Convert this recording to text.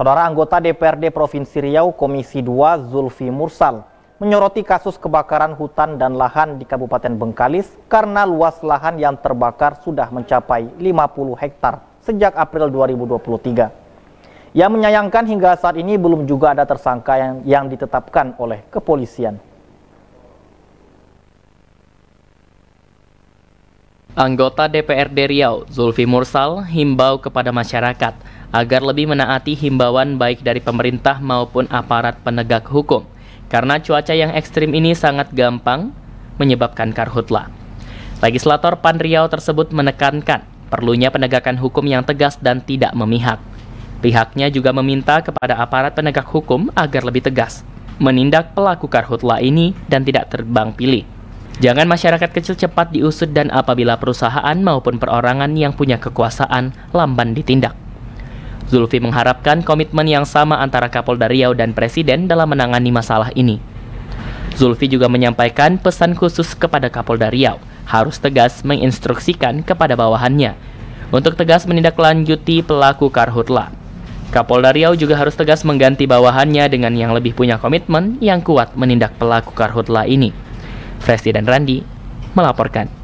Saudara anggota DPRD Provinsi Riau Komisi 2 Zulfi Mursal menyoroti kasus kebakaran hutan dan lahan di Kabupaten Bengkalis karena luas lahan yang terbakar sudah mencapai 50 hektar sejak April 2023. Ia menyayangkan hingga saat ini belum juga ada tersangka yang, yang ditetapkan oleh kepolisian. Anggota DPRD Riau, Zulfi Mursal, himbau kepada masyarakat agar lebih menaati himbauan baik dari pemerintah maupun aparat penegak hukum, karena cuaca yang ekstrim ini sangat gampang menyebabkan karhutla. Legislator PAN Riau tersebut menekankan perlunya penegakan hukum yang tegas dan tidak memihak. Pihaknya juga meminta kepada aparat penegak hukum agar lebih tegas, menindak pelaku karhutla ini dan tidak terbang pilih. Jangan masyarakat kecil cepat diusut dan apabila perusahaan maupun perorangan yang punya kekuasaan lamban ditindak. Zulfi mengharapkan komitmen yang sama antara Kapolda Riau dan Presiden dalam menangani masalah ini. Zulfi juga menyampaikan pesan khusus kepada Kapolda Riau, harus tegas menginstruksikan kepada bawahannya untuk tegas menindaklanjuti pelaku karhutla. Kapolda Riau juga harus tegas mengganti bawahannya dengan yang lebih punya komitmen yang kuat menindak pelaku karhutla ini. Resti dan Randi melaporkan.